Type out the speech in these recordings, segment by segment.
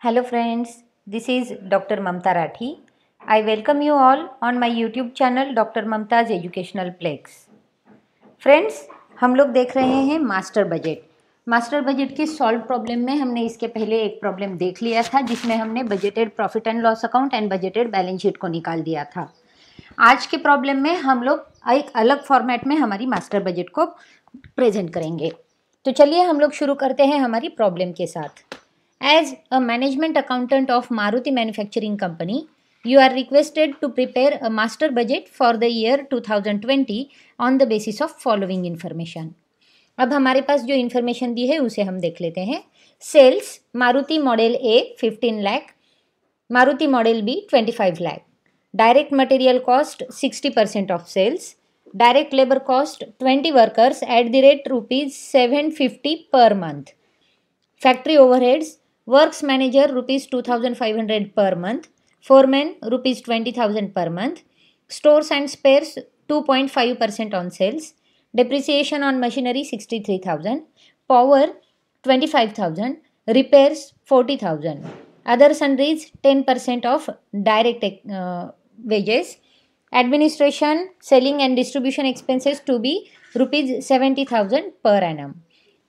Hello friends, this is Dr. Mamta Rathi. I welcome you all on my YouTube channel Dr. Mamta's Educational Plex. Friends, हम लोग देख रहे हैं master budget master budget के solve problem में हमने इसके पहले एक प्रॉब्लम देख लिया था जिसमें हमने budgeted profit and loss account and budgeted balance sheet को निकाल दिया था आज के प्रॉब्लम में हम लोग एक अलग फॉर्मेट में हमारी मास्टर बजट को प्रेजेंट करेंगे तो चलिए हम लोग शुरू करते हैं हमारी प्रॉब्लम के साथ as a management accountant of Maruti manufacturing company you are requested to prepare a master budget for the year 2020 on the basis of following information अब हमारे पास जो इन्फॉर्मेशन दी है उसे हम देख लेते हैं sales Maruti model A 15 lakh Maruti model B 25 lakh Direct material cost 60% of sales. Direct labor cost 20 workers at the rate rupees 750 per month. Factory overheads works manager rupees 2500 per month. Foreman rupees 20,000 per month. Stores and spares 2.5% on sales. Depreciation on machinery 63,000. Power 25,000. Repairs 40,000. other sundries 10% of direct uh, wages administration selling and distribution expenses to be rupees 70000 per annum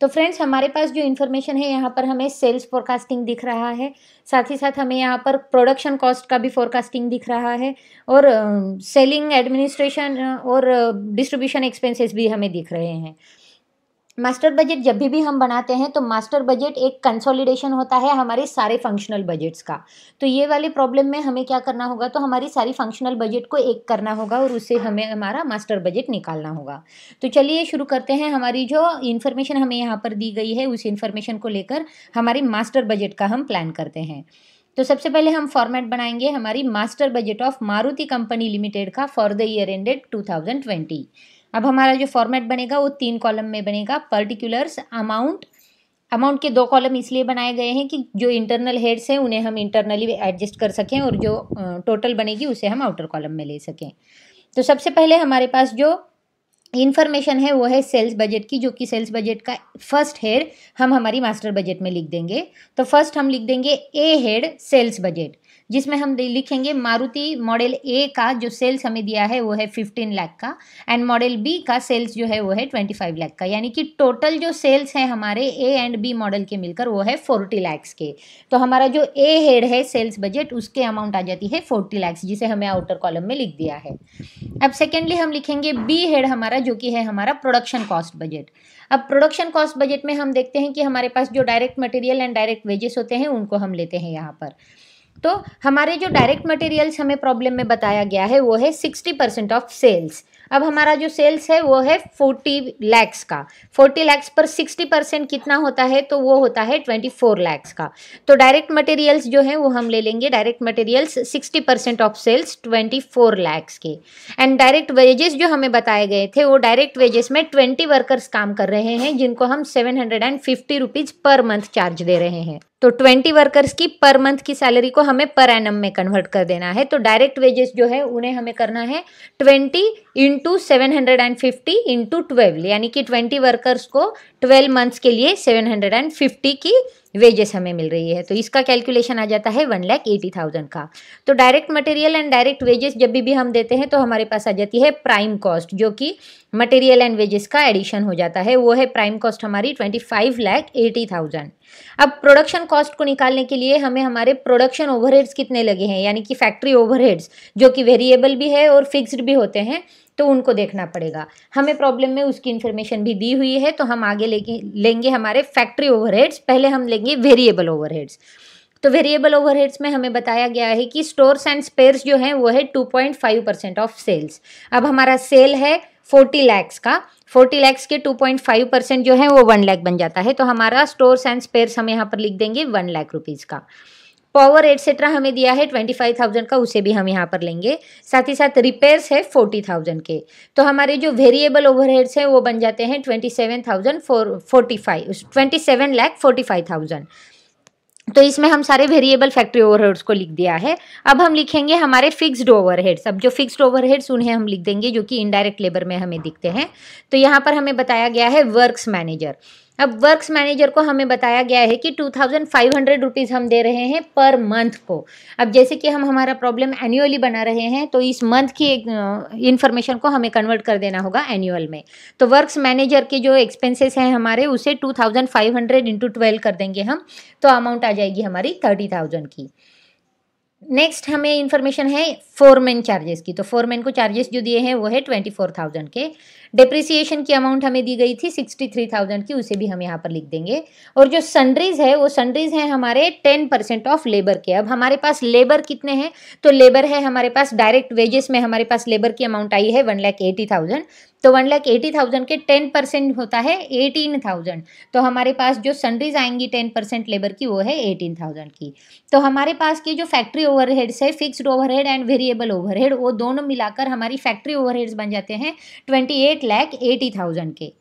तो friends हमारे पास जो information है यहाँ पर हमें sales forecasting दिख रहा है साथ ही साथ हमें यहाँ पर प्रोडक्शन कॉस्ट का भी फोरकास्टिंग दिख रहा है और सेलिंग uh, एडमिनिस्ट्रेशन uh, और डिस्ट्रीब्यूशन uh, एक्सपेंसेस भी हमें दिख रहे हैं मास्टर बजट जब भी भी हम बनाते हैं तो मास्टर बजट एक कंसोलिडेशन होता है हमारे सारे फंक्शनल बजट्स का तो ये वाले प्रॉब्लम में हमें क्या करना होगा तो हमारी सारी फंक्शनल बजट को एक करना होगा और उससे हमें हमारा मास्टर बजट निकालना होगा तो चलिए शुरू करते हैं हमारी जो इन्फॉर्मेशन हमें यहाँ पर दी गई है उस इन्फॉर्मेशन को लेकर हमारी मास्टर बजट का हम प्लान करते हैं तो सबसे पहले हम फॉर्मेट बनाएंगे हमारी master budget of Maruti company limited का for the year ended two अब हमारा जो फॉर्मेट बनेगा वो तीन कॉलम में बनेगा पर्टिकुलर्स अमाउंट अमाउंट के दो कॉलम इसलिए बनाए गए हैं कि जो इंटरनल हेड्स हैं उन्हें हम इंटरनली एडजस्ट कर सकें और जो टोटल बनेगी उसे हम आउटर कॉलम में ले सकें तो सबसे पहले हमारे पास जो इन्फॉर्मेशन है वो है सेल्स बजट की जो कि सेल्स बजट का फर्स्ट हेड हम हमारी मास्टर बजट में लिख देंगे तो फर्स्ट हम लिख देंगे ए हेड सेल्स बजट जिसमें हम लिखेंगे मारुति मॉडल ए का जो सेल्स हमें दिया है वो है फिफ्टीन लाख का एंड मॉडल बी का सेल्स जो है वो है ट्वेंटी फाइव लाख का यानी कि टोटल जो सेल्स हैं हमारे ए एंड बी मॉडल के मिलकर वो है फोर्टी लैक्स के तो हमारा जो ए हेड है सेल्स बजट उसके अमाउंट आ जाती है फोर्टी लैक्स जिसे हमें आउटर कॉलम में लिख दिया है अब सेकेंडली हम लिखेंगे बी हेड हमारा जो कि है हमारा प्रोडक्शन कॉस्ट बजट अब प्रोडक्शन कॉस्ट बजट में हम देखते हैं कि हमारे पास जो direct material and direct wages होते हैं उनको हम लेते हैं यहाँ पर तो हमारे जो डायरेक्ट मटेरियल्स हमें प्रॉब्लम में बताया गया है वो है सिक्सटी परसेंट ऑफ सेल्स अब हमारा जो सेल्स है वो है फोर्टी लैक्स का फोर्टी लैक्स पर सिक्सटी परसेंट कितना होता है तो वो होता है ट्वेंटी फोर लैक्स का तो डायरेक्ट मटेरियल्स जो है वो हम ले लेंगे direct materials sixty percent of sales twenty four lakhs के एंड डायरेक्ट वेजेस जो हमें बताए गए थे वो डायरेक्ट वेजेस में ट्वेंटी वर्कर्स काम कर रहे हैं जिनको हम seven hundred and fifty rupees per month charge दे रहे हैं तो ट्वेंटी वर्कर्स की पर मंथ की सैलरी को हमें पर एनम में कन्वर्ट कर देना है तो डायरेक्ट वेजेस जो है उन्हें हमें करना है twenty into seven hundred and fifty into twelve यानी कि ट्वेंटी वर्कर्स को ट्वेल्व मंथ्स के लिए सेवन हंड्रेड एंड फिफ्टी की वेजेस हमें मिल रही है तो इसका कैलकुलेशन आ जाता है वन लैख एटी थाउजेंड का तो direct material and direct wages जब भी, भी हम देते हैं तो हमारे पास आ जाती है प्राइम कॉस्ट जो कि मटेरियल एंड वेजेस का एडिशन हो जाता है वो है प्राइम कॉस्ट हमारी twenty five lakh eighty thousand अब प्रोडक्शन कॉस्ट को निकालने के लिए हमें हमारे प्रोडक्शन ओवरहेड्स कितने लगे हैं यानी कि फैक्ट्री ओवरहेड्स जो कि वेरिएबल भी है और फिक्स्ड भी होते हैं तो उनको देखना पड़ेगा हमें प्रॉब्लम में उसकी इन्फॉर्मेशन भी दी हुई है तो हम आगे लेके लेंगे हमारे फैक्ट्री ओवरहेड्स पहले हम लेंगे वेरिएबल ओवरहेड्स तो वेरिएबल ओवरहेड्स में हमें बताया गया है कि स्टोर्स एंड स्पेयर्स जो हैं वो है टू परसेंट ऑफ सेल्स अब हमारा सेल है फोर्टी लैक्स का फोर्टी लैक्स के टू पॉइंट फाइव परसेंट जो है वो वन लैख बन जाता है तो हमारा स्टोर्स एंड स्पेयर्स हम यहाँ पर लिख देंगे वन लाख रुपीज़ का पॉवर एटसेट्रा हमें दिया है ट्वेंटी फाइव थाउजेंड का उसे भी हम यहाँ पर लेंगे साथ ही साथ रिपेयर्स है फोर्टी थाउजेंड के तो हमारे जो वेरिएबल ओवरहेड्स है वो बन जाते हैं twenty seven thousand four forty five twenty seven lakh forty five thousand तो इसमें हम सारे वेरिएबल फैक्ट्री ओवरहेड्स को लिख दिया है अब हम लिखेंगे हमारे फिक्स्ड ओवरहेड्स अब जो फिक्स्ड ओवरहेड्स उन्हें हम लिख देंगे जो कि इनडायरेक्ट लेबर में हमें दिखते हैं तो यहाँ पर हमें बताया गया है वर्क्स मैनेजर अब वर्क्स मैनेजर को हमें बताया गया है कि two thousand five hundred rupees हम दे रहे हैं पर मंथ को अब जैसे कि हम हमारा प्रॉब्लम एनुअली बना रहे हैं तो इस मंथ की इन्फॉर्मेशन को हमें कन्वर्ट कर देना होगा एनुअल में तो वर्क्स मैनेजर के जो एक्सपेंसेस हैं हमारे उसे two thousand five hundred into twelve कर देंगे हम तो अमाउंट आ जाएगी हमारी थर्टी थाउजेंड की नेक्स्ट हमें इन्फॉर्मेशन है फोरमैन चार्जेस की तो फोरमैन को चार्जेस जो दिए हैं वो है ट्वेंटी फोर थाउजेंड के डिप्रिसिएशन की अमाउंट हमें दी गई थी सिक्सटी थ्री थाउजेंड की उसे भी हम यहाँ पर लिख देंगे और जो सनरीज है वो सनरीज है हमारे टेन परसेंट ऑफ लेबर के अब हमारे पास लेबर कितने हैं तो लेबर है हमारे पास डायरेक्ट वेजेस में हमारे पास लेबर की अमाउंट आई है वन लाख एटी थाउजेंड तो वन लाख एटी थाउजेंड के टेन परसेंट होता है एटीन थाउजेंड तो हमारे पास जो सनरीज आएंगी टेन परसेंट लेबर की वो है एटीन थाउजेंड की तो हमारे पास की जो फैक्ट्री ओवरहेड्स है fixed overhead and variable overhead वो दोनों मिलाकर हमारी फैक्ट्री ओवरहेड्स बन जाते हैं twenty eight eight lakh eighty thousand के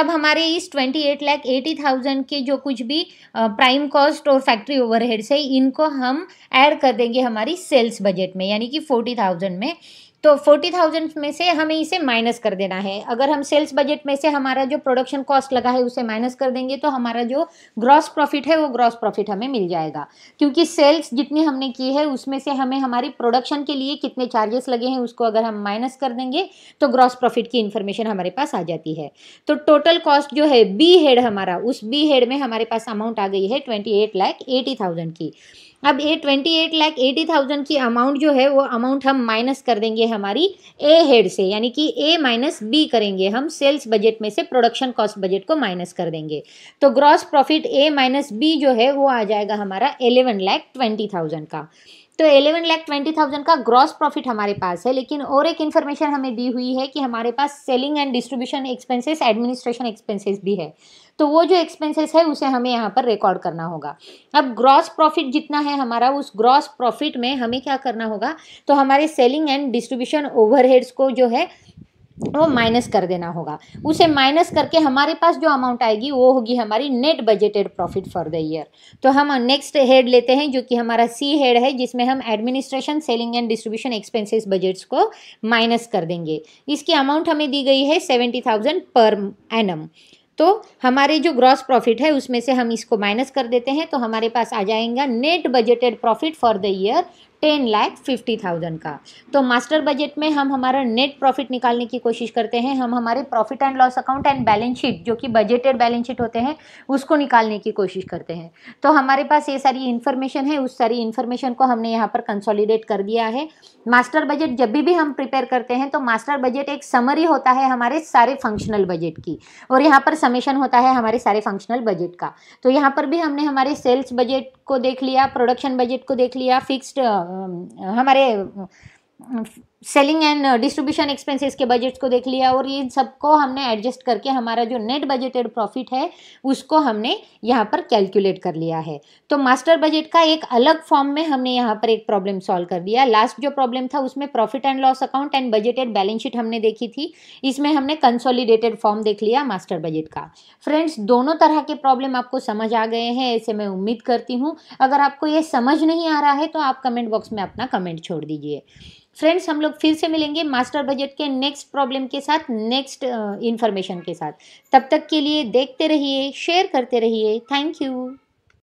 अब हमारे इस twenty eight lakh eighty thousand के जो कुछ भी प्राइम कॉस्ट और फैक्ट्री ओवरहेड्स है इनको हम ऐड कर देंगे हमारी सेल्स बजट में यानी कि फोर्टी थाउजेंड में तो फोर्टी थाउजेंड में से हमें इसे माइनस कर देना है अगर हम सेल्स बजट में से हमारा जो प्रोडक्शन कॉस्ट लगा है उसे माइनस कर देंगे तो हमारा जो ग्रॉस प्रॉफिट है वो ग्रॉस प्रॉफिट हमें मिल जाएगा क्योंकि सेल्स जितनी हमने की है उसमें से हमें हमारी प्रोडक्शन के लिए कितने चार्जेस लगे हैं उसको अगर हम माइनस कर देंगे तो ग्रॉस प्रॉफिट की इन्फॉर्मेशन हमारे पास आ जाती है तो टोटल कॉस्ट जो है बी हेड हमारा उस बी हेड में हमारे पास अमाउंट आ गई है twenty eight lakh eighty thousand की अब ये twenty eight lakh eighty thousand की अमाउंट जो है वो अमाउंट हम माइनस कर देंगे हमारी ए हेड से यानी कि ए माइनस बी करेंगे हम सेल्स बजट में से प्रोडक्शन कॉस्ट बजट को माइनस कर देंगे तो gross profit A minus B जो है वो आ जाएगा हमारा एलेवन लैख ट्वेंटी थाउजेंड का तो एलेवन लैख ट्वेंटी थाउजेंड का ग्रॉस प्रॉफिट हमारे पास है लेकिन और एक इन्फॉर्मेशन हमें दी हुई है कि हमारे पास selling and distribution expenses administration expenses भी है तो वो जो एक्सपेंसेस है उसे हमें यहाँ पर रिकॉर्ड करना होगा अब ग्रॉस प्रॉफिट जितना है हमारा उस ग्रॉस प्रॉफिट में हमें क्या करना होगा तो हमारे सेलिंग एंड डिस्ट्रीब्यूशन ओवरहेड्स को जो है वो माइनस कर देना होगा उसे माइनस करके हमारे पास जो अमाउंट आएगी वो होगी हमारी net budgeted profit for the year तो हम नेक्स्ट हेड लेते हैं जो कि हमारा सी हेड है जिसमें हम administration selling and distribution expenses budgets को माइनस कर देंगे इसकी अमाउंट हमें दी गई है सेवेंटी थाउजेंड पर एनम तो हमारे जो ग्रॉस प्रॉफिट है उसमें से हम इसको माइनस कर देते हैं तो हमारे पास आ जाएगा net budgeted profit for the year ten lakh fifty thousand का तो मास्टर बजट में हम हमारा नेट प्रॉफिट निकालने की कोशिश करते हैं हम हमारे profit and loss account and balance sheet जो कि बजटेड बैलेंस शीट होते हैं उसको निकालने की कोशिश करते हैं तो हमारे पास ये सारी इन्फॉर्मेशन है उस सारी इन्फॉर्मेशन को हमने यहाँ पर कंसोलिडेट कर दिया है मास्टर बजट जब भी भी हम प्रिपेयर करते हैं तो मास्टर बजट एक समरी होता है हमारे सारे फंक्शनल बजट की और यहाँ पर समेशन होता है हमारे सारे फंक्शनल बजट का तो यहाँ पर भी हमने हमारे सेल्स बजट को देख लिया प्रोडक्शन बजट को देख लिया फिक्स्ड हमारे सेलिंग एंड डिस्ट्रीब्यूशन एक्सपेंसेस के बजट्स को देख लिया और ये सबको हमने एडजस्ट करके हमारा जो नेट बजटेड प्रॉफिट है उसको हमने यहाँ पर कैलकुलेट कर लिया है तो मास्टर बजट का एक अलग फॉर्म में हमने यहाँ पर एक प्रॉब्लम सॉल्व कर दिया लास्ट जो प्रॉब्लम था उसमें profit and loss account and budgeted balance sheet हमने देखी थी इसमें हमने कंसोलिडेटेड फॉर्म देख लिया मास्टर बजट का फ्रेंड्स दोनों तरह के प्रॉब्लम आपको समझ आ गए हैं ऐसे मैं उम्मीद करती हूँ अगर आपको ये समझ नहीं आ रहा है तो आप कमेंट बॉक्स में अपना कमेंट छोड़ दीजिए फ्रेंड्स हम लोग लोग फिर से मिलेंगे मास्टर बजट के नेक्स्ट प्रॉब्लम के साथ नेक्स्ट इन्फॉर्मेशन के साथ तब तक के लिए देखते रहिए शेयर करते रहिए थैंक यू